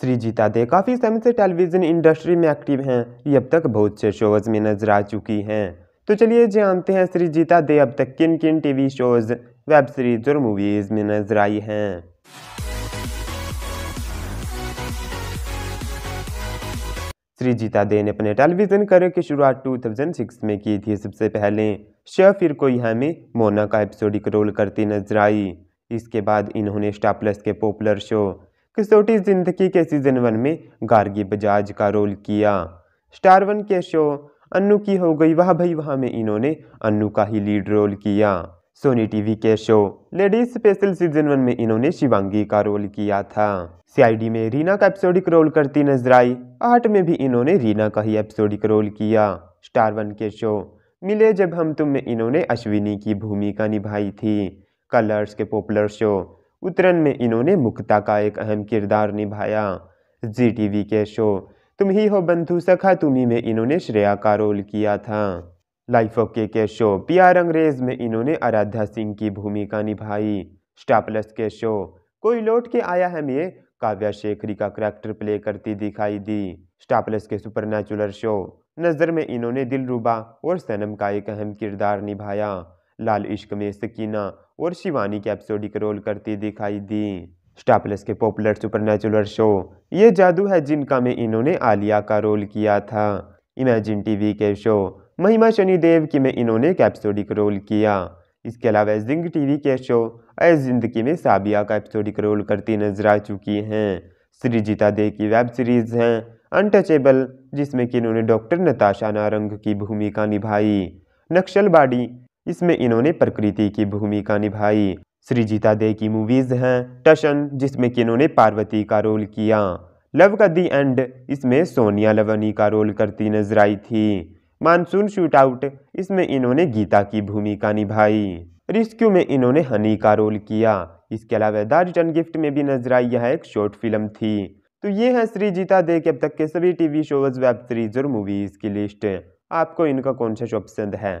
श्री जीता दे काफ़ी समय से टेलीविज़न इंडस्ट्री में एक्टिव हैं ये अब तक बहुत से शोज़ में नजर आ चुकी हैं तो चलिए जानते हैं श्री जीता दे अब तक किन किन टीवी शोज़ वेब सीरीज और मूवीज़ में नजर आई हैं श्री जीता दे ने अपने टेलीविजन करियर की शुरुआत 2006 में की थी सबसे पहले शह फिर कोई में मोना का एपिसोडिक रोल करती नजर आई इसके बाद इन्होंने स्टार प्लस के पॉपुलर शो कसौटी जिंदगी के सीजन वन में गार्गी बजाज का रोल किया स्टार वन के शो अन्नू की हो गई वह भाई वहाँ में इन्होंने अन्नू का ही लीड रोल किया सोनी टीवी के show ladies special season one में इन्होंने शिवांगी का रोल किया था सीआईडी में रीना का एपिसोडिक रोल करती नजर आई आठ में भी इन्होंने रीना का ही एपिसोडिक रोल किया स्टार वन के शो मिले जब हम तुम में इन्होंने अश्विनी की भूमिका निभाई थी कलर्स के पॉपुलर शो उत्तरन में इन्होंने मुक्ता का एक अहम किरदार निभाया जी टीवी के शो तुम ही हो बंधु सखा तुम ही में इन्होंने श्रेया का रोल किया था लाइफ ऑफ के शो पी आर अंग्रेज में इन्होंने आराध्या सिंह की भूमिका निभाई स्टापलस के शो कोई लौट के आया है मे काव्या शेखरी का करैक्टर प्ले करती दिखाई दी स्टापलस के सुपर शो नज़र में इन्होंने दिलरुबा और सनम का एक अहम किरदार निभाया लाल इश्क में सकीना और शिवानी एपिसोडिक रोल करती दिखाई दी स्टापलस के पॉपुलर सुपर शो ये जादू है जिनका में इन्होंने आलिया का रोल किया था इमेजिन टीवी के शो महिमा शनिदेव की में इन्होंने कैप्सोडिक रोल किया इसके अलावा जिंग टीवी के शो अय जिंदगी में साबिया का एपिसोडिक रोल करती नजर आ चुकी हैं श्रीजिता दे की वेब सीरीज़ हैं अनटचेबल जिसमें कि इन्होंने डॉक्टर नताशा नारंग की भूमिका निभाई नक्शलबाड़ी इसमें इन्होंने प्रकृति की भूमिका निभाई सृजिता दे की मूवीज हैं टशन जिसमें कि इन्होंने पार्वती का रोल किया लव का दी एंड इसमें सोनिया लवनी का रोल करती नजर आई थी मानसून शूट आउट इसमें इन्होंने गीता की भूमिका निभाई रिस्क्यू में इन्होंने हनी का रोल किया इसके अलावा दार्जन गिफ्ट में भी नजर आई यह एक शॉर्ट फिल्म थी तो ये है श्री जीता दे के अब तक के सभी टीवी शोज वेब सीरीज और मूवीज की लिस्ट आपको इनका कौन सा शो पसंद है